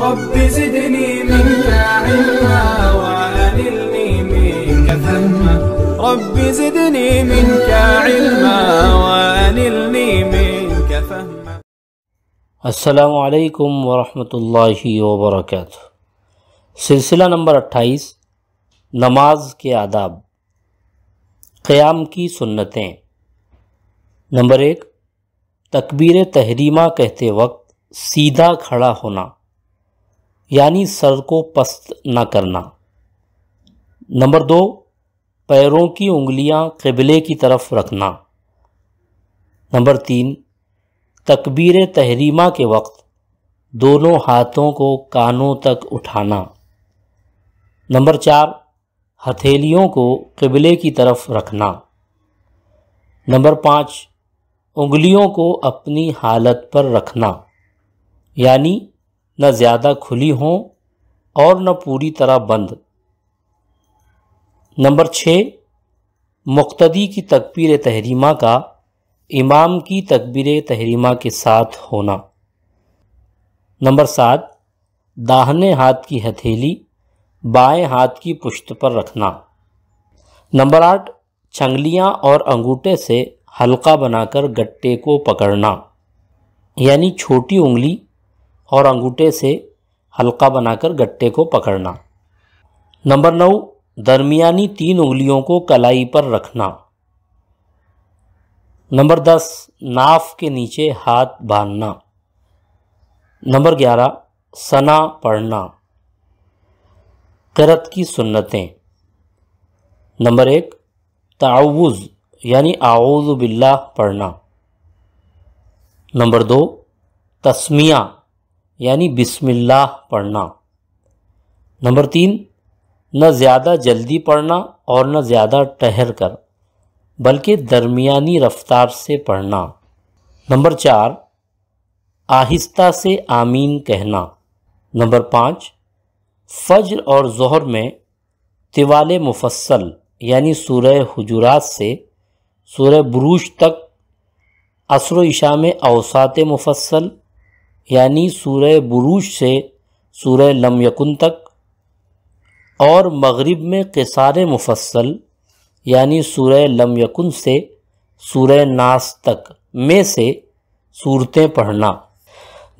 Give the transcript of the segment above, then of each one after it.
رب زدني منك علما وأنلني منك فهما رب زدني منك علما وأنلني منك فهما السلام عليكم ورحمة الله وبركاته सिलसिला नंबर 28 नमाज के आदाब क़याम की सुन्नतें नंबर एक तकबीर तहरीमा कहते वक्त सीधा खड़ा होना यानी सर को पस्त न करना नंबर दो पैरों की उंगलियां कबले की तरफ रखना नंबर तीन तकबीर तहरीमा के वक्त दोनों हाथों को कानों तक उठाना नंबर चार हथेलियों को कबले की तरफ रखना नंबर पाँच उंगलियों को अपनी हालत पर रखना यानी न ज़्यादा खुली हों और न पूरी तरह बंद नंबर छः मुख्तदी की तकबीर तहरीमा का इमाम की तकबीर तहरीमा के साथ होना नंबर सात दाहने हाथ की हथेली बाएं हाथ की पुश्त पर रखना नंबर आठ छंगलियाँ और अंगूठे से हल्का बनाकर गट्टे को पकड़ना यानी छोटी उंगली और अंगूठे से हल्का बनाकर गट्टे को पकड़ना नंबर नौ दरमियानी तीन उंगलियों को कलाई पर रखना नंबर दस नाफ के नीचे हाथ बांधना नंबर ग्यारह सना पढ़ना करत की सुन्नतें नंबर एक ताउज़ यानी आउज़ बिल्ला पढ़ना नंबर दो तस्मिया यानी बिस्मिल्लाह पढ़ना नंबर तीन न ज़्यादा जल्दी पढ़ना और न ज़्यादा ठहर कर बल्कि दरमियानी रफ्तार से पढ़ना नंबर चार आहिस्ता से आमीन कहना नंबर पाँच फज्र और जहर में तिवाल मुफसल यानी सूरह हजूरात से सूरह बुरूज तक असर इशा में अवसात मुफसल यानी सूर्य बुरूज से सूर्य लम यकुन तक और मगरिब में किसार मुफसल यानी सूर्य लम यकुन से सूर्य नास तक में से सूरतें पढ़ना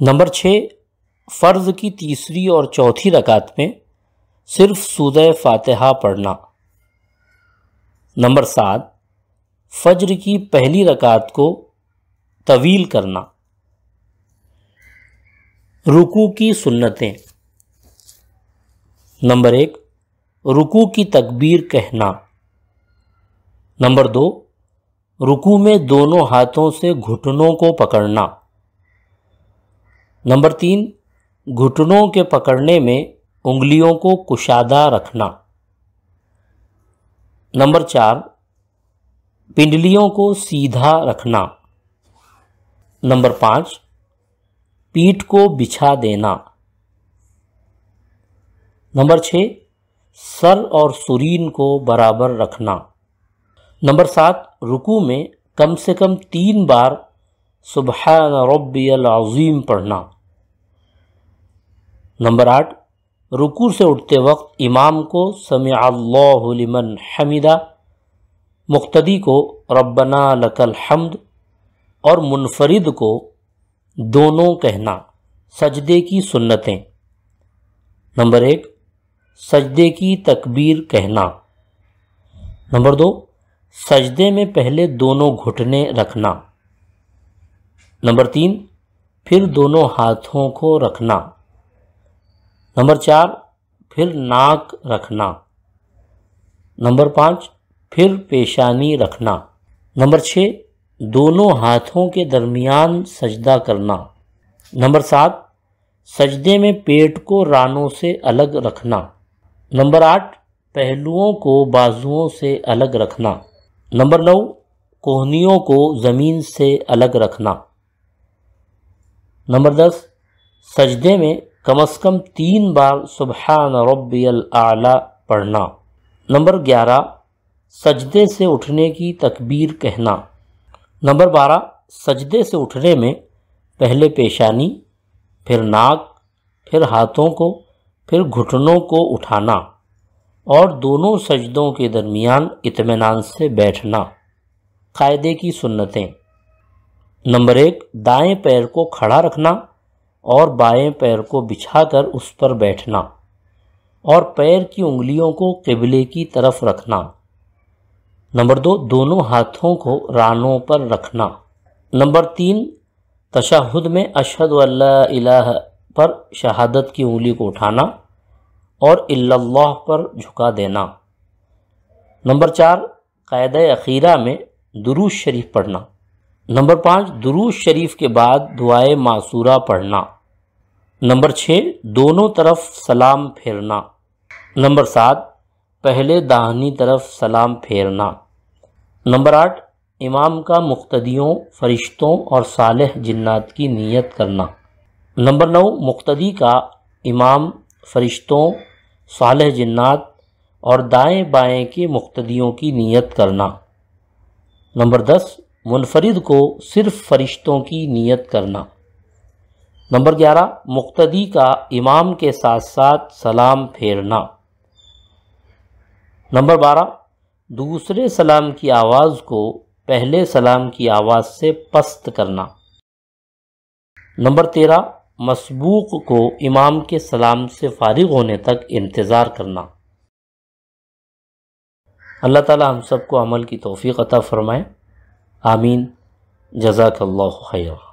नंबर छः फ़र्ज़ की तीसरी और चौथी रकात में सिर्फ सूर्य फ़ातहा पढ़ना नंबर सात फ़ज्र की पहली रकात को तवील करना रुकू की सुन्नतें नंबर एक रुकू की तकबीर कहना नंबर दो रुकू में दोनों हाथों से घुटनों को पकड़ना नंबर तीन घुटनों के पकड़ने में उंगलियों को कुशादा रखना नंबर चार पिंडलियों को सीधा रखना नंबर पाँच पीठ को बिछा देना नंबर छ सर और सुरीन को बराबर रखना नंबर सात रुकू में कम से कम तीन बार सुबह रबीम पढ़ना नंबर आठ रुकू से उठते वक्त इमाम को समयमन हमिदा मुख्तदी को रबना लकल हमद और मुनफरिद को दोनों कहना सजदे की सुन्नतें नंबर एक सजदे की तकबीर कहना नंबर दो सजदे में पहले दोनों घुटने रखना नंबर तीन फिर दोनों हाथों को रखना नंबर चार फिर नाक रखना नंबर पाँच फिर पेशानी रखना नंबर छः दोनों हाथों के दरमियान सजदा करना नंबर सात सजदे में पेट को रानों से अलग रखना नंबर आठ पहलुओं को बाजुओं से अलग रखना नंबर नौ कोहनियों को ज़मीन से अलग रखना नंबर दस सजदे में कम अज़ कम तीन बार सुबह रब्बियल आला पढ़ना नंबर ग्यारह सजदे से उठने की तकबीर कहना नंबर बारह सजदे से उठने में पहले पेशानी फिर नाक फिर हाथों को फिर घुटनों को उठाना और दोनों सजदों के दरमियान इतमान से बैठना कायदे की सुन्नतें नंबर एक दाएं पैर को खड़ा रखना और बाएं पैर को बिछाकर उस पर बैठना और पैर की उंगलियों को किबले की तरफ रखना नंबर दो दोनों हाथों को रानों पर रखना नंबर तीन तशाहुद में अशहद अल्लाह पर शहादत की उंगली को उठाना और अल्लाह पर झुका देना नंबर चार कायद अखीरा में दुरूज शरीफ पढ़ना नंबर पाँच दुरूज शरीफ के बाद दुआए मासूरा पढ़ना नंबर छः दोनों तरफ सलाम फेरना नंबर सात पहले दाहनी तरफ सलाम फेरना नंबर आठ इमाम का मुख्तदियों फरिश्तों और साल जन्ात की नीयत करना नंबर नौ मुख्तदी का इमाम फरिश्तों सालह जन्ात और दाएं बाएं के मुख्तदियों की नीयत करना नंबर दस मुनफरिद को सिर्फ फरिश्तों की नीयत करना नंबर ग्यारह मुख्तदी का इमाम के साथ साथ सलाम फेरना नंबर बारह दूसरे सलाम की आवाज़ को पहले सलाम की आवाज़ से पस्त करना नंबर तेरह मसबूक को इमाम के सलाम से फारिग होने तक इंतज़ार करना अल्लाह ताला हम सबको अमल की तोफ़ी अता फ़रमाए आमीन जजाकल्ला खैर